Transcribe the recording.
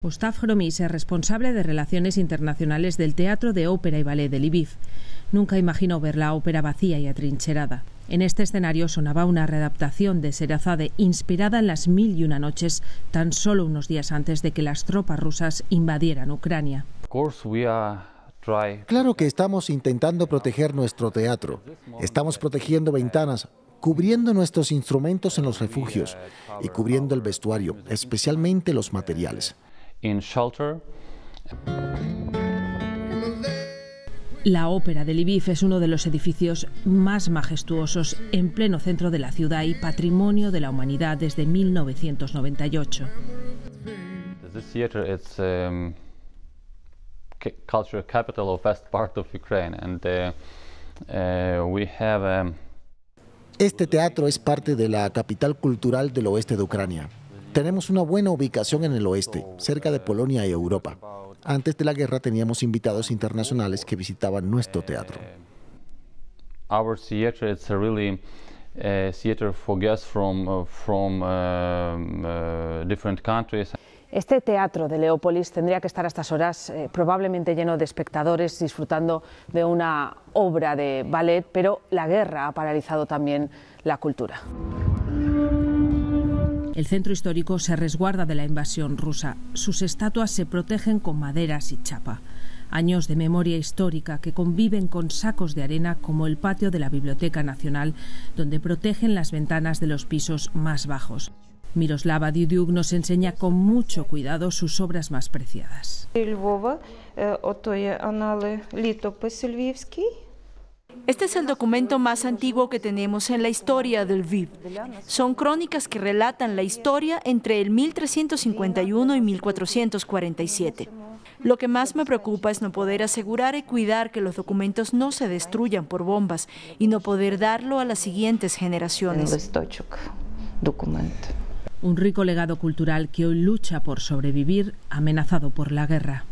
Gustav Hromis es responsable de Relaciones Internacionales del Teatro de Ópera y Ballet de Lviv. Nunca imaginó ver la ópera vacía y atrincherada. En este escenario sonaba una readaptación de Serazade inspirada en las Mil y una Noches, tan solo unos días antes de que las tropas rusas invadieran Ucrania. Claro que estamos intentando proteger nuestro teatro. Estamos protegiendo ventanas, cubriendo nuestros instrumentos en los refugios y cubriendo el vestuario, especialmente los materiales in Shelter. La ópera de Lviv es uno de los edificios más majestuosos en pleno centro de la ciudad y patrimonio de la humanidad desde 1998. Um, uh, uh, um, este teatro es parte de la capital cultural del oeste de Ucrania. Tenemos una buena ubicación en el oeste, cerca de Polonia y Europa. Antes de la guerra teníamos invitados internacionales que visitaban nuestro teatro. Este teatro de Leópolis tendría que estar a estas horas eh, probablemente lleno de espectadores disfrutando de una obra de ballet, pero la guerra ha paralizado también la cultura. El centro histórico se resguarda de la invasión rusa. Sus estatuas se protegen con maderas y chapa. Años de memoria histórica que conviven con sacos de arena como el patio de la Biblioteca Nacional, donde protegen las ventanas de los pisos más bajos. Miroslava Didiuk nos enseña con mucho cuidado sus obras más preciadas. Э, este es el documento más antiguo que tenemos en la historia del Vip. Son crónicas que relatan la historia entre el 1351 y 1447. Lo que más me preocupa es no poder asegurar y cuidar que los documentos no se destruyan por bombas y no poder darlo a las siguientes generaciones. Este Un rico legado cultural que hoy lucha por sobrevivir amenazado por la guerra.